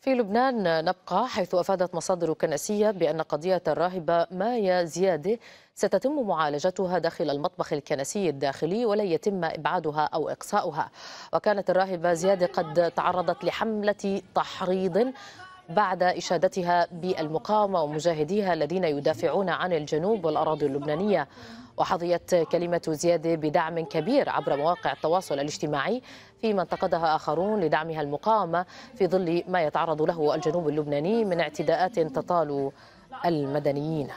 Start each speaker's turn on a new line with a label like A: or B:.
A: في لبنان نبقى حيث أفادت مصادر كنسية بأن قضية الراهبة مايا زيادة ستتم معالجتها داخل المطبخ الكنسي الداخلي ولن يتم إبعادها أو إقصاؤها وكانت الراهبة زيادة قد تعرضت لحملة تحريض بعد إشادتها بالمقاومة ومجاهديها الذين يدافعون عن الجنوب والأراضي اللبنانية وحظيت كلمة زيادة بدعم كبير عبر مواقع التواصل الاجتماعي فيما انتقدها آخرون لدعمها المقاومة في ظل ما يتعرض له الجنوب اللبناني من اعتداءات تطال المدنيين